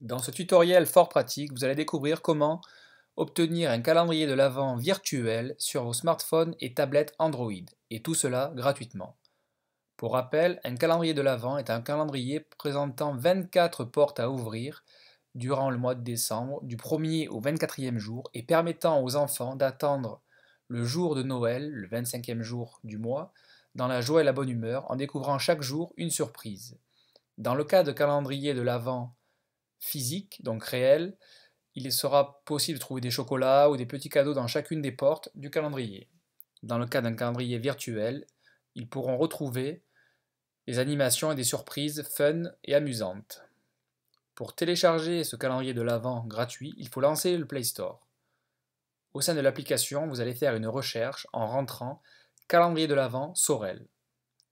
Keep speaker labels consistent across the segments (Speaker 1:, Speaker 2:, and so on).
Speaker 1: Dans ce tutoriel fort pratique, vous allez découvrir comment obtenir un calendrier de l'Avent virtuel sur vos smartphones et tablettes Android, et tout cela gratuitement. Pour rappel, un calendrier de l'Avent est un calendrier présentant 24 portes à ouvrir durant le mois de décembre, du 1er au 24e jour, et permettant aux enfants d'attendre le jour de Noël, le 25e jour du mois, dans la joie et la bonne humeur, en découvrant chaque jour une surprise. Dans le cas de calendrier de l'Avent physique, donc réel, il sera possible de trouver des chocolats ou des petits cadeaux dans chacune des portes du calendrier. Dans le cas d'un calendrier virtuel, ils pourront retrouver des animations et des surprises fun et amusantes. Pour télécharger ce calendrier de l'Avent gratuit, il faut lancer le Play Store. Au sein de l'application, vous allez faire une recherche en rentrant Calendrier de l'Avent Sorel.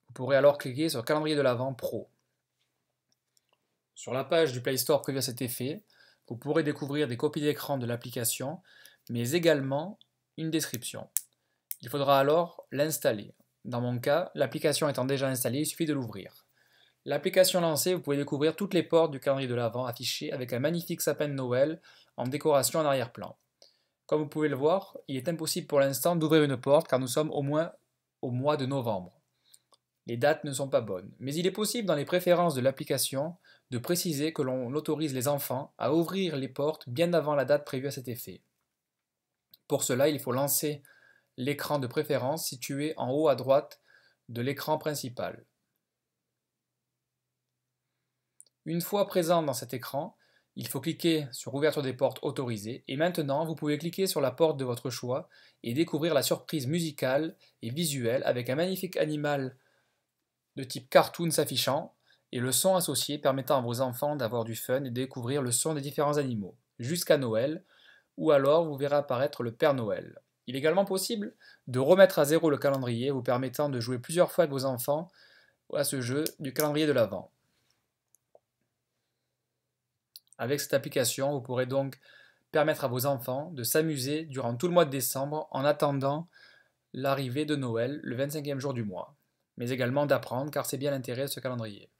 Speaker 1: Vous pourrez alors cliquer sur Calendrier de l'Avent Pro. Sur la page du Play Store prévue à cet effet, vous pourrez découvrir des copies d'écran de l'application, mais également une description. Il faudra alors l'installer. Dans mon cas, l'application étant déjà installée, il suffit de l'ouvrir. L'application lancée, vous pouvez découvrir toutes les portes du calendrier de l'Avent affichées avec un magnifique sapin de Noël en décoration en arrière-plan. Comme vous pouvez le voir, il est impossible pour l'instant d'ouvrir une porte car nous sommes au moins au mois de novembre. Les dates ne sont pas bonnes, mais il est possible dans les préférences de l'application de préciser que l'on autorise les enfants à ouvrir les portes bien avant la date prévue à cet effet. Pour cela, il faut lancer l'écran de préférence situé en haut à droite de l'écran principal. Une fois présent dans cet écran, il faut cliquer sur Ouverture des portes autorisées et maintenant vous pouvez cliquer sur la porte de votre choix et découvrir la surprise musicale et visuelle avec un magnifique animal de type cartoon s'affichant et le son associé permettant à vos enfants d'avoir du fun et découvrir le son des différents animaux, jusqu'à Noël, ou alors vous verrez apparaître le Père Noël. Il est également possible de remettre à zéro le calendrier vous permettant de jouer plusieurs fois avec vos enfants à ce jeu du calendrier de l'Avent. Avec cette application, vous pourrez donc permettre à vos enfants de s'amuser durant tout le mois de décembre en attendant l'arrivée de Noël le 25e jour du mois mais également d'apprendre car c'est bien l'intérêt de ce calendrier.